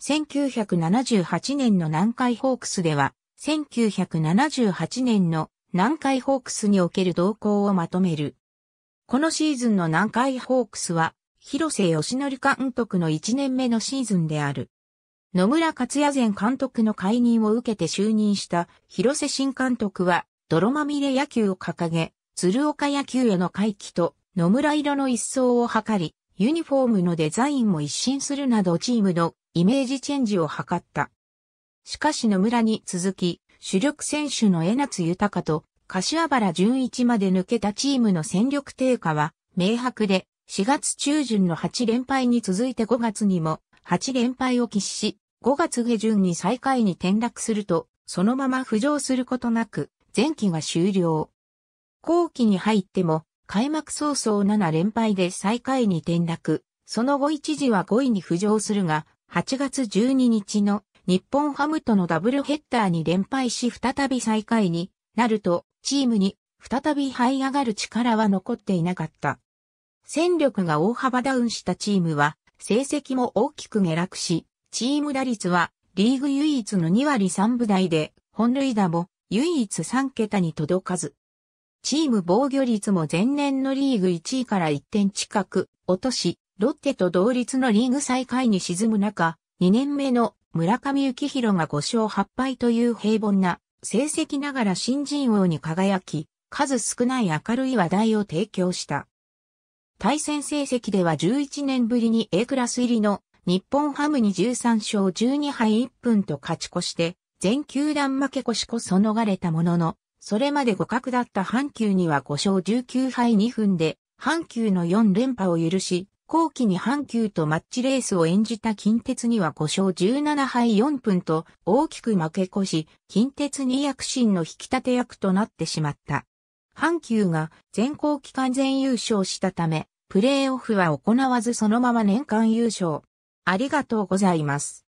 1978年の南海ホークスでは、1978年の南海ホークスにおける動向をまとめる。このシーズンの南海ホークスは、広瀬義則監督の1年目のシーズンである。野村克也前監督の解任を受けて就任した広瀬新監督は、泥まみれ野球を掲げ、鶴岡野球への回帰と野村色の一層を図り、ユニフォームのデザインも一新するなどチームのイメージチェンジを図った。しかし野村に続き、主力選手の江夏豊と柏原純一まで抜けたチームの戦力低下は明白で、4月中旬の8連敗に続いて5月にも8連敗を喫し、5月下旬に最下位に転落すると、そのまま浮上することなく、前期が終了。後期に入っても、開幕早々7連敗で最下位に転落、その後一時は5位に浮上するが、8月12日の日本ハムとのダブルヘッダーに連敗し再び最下位になると、チームに再び這い上がる力は残っていなかった。戦力が大幅ダウンしたチームは、成績も大きく下落し、チーム打率はリーグ唯一の2割3部台で、本塁打も唯一3桁に届かず。チーム防御率も前年のリーグ1位から1点近く落とし、ロッテと同率のリーグ最下位に沈む中、2年目の村上幸宏が5勝8敗という平凡な成績ながら新人王に輝き、数少ない明るい話題を提供した。対戦成績では11年ぶりに A クラス入りの日本ハムに13勝12敗1分と勝ち越して、全球団負け越しこそ逃れたものの、それまで互角だった阪急には5勝19敗2分で、阪急の4連覇を許し、後期に阪急とマッチレースを演じた近鉄には5勝17敗4分と大きく負け越し、近鉄に躍進の引き立て役となってしまった。阪急が全校期間全優勝したため、プレーオフは行わずそのまま年間優勝。ありがとうございます。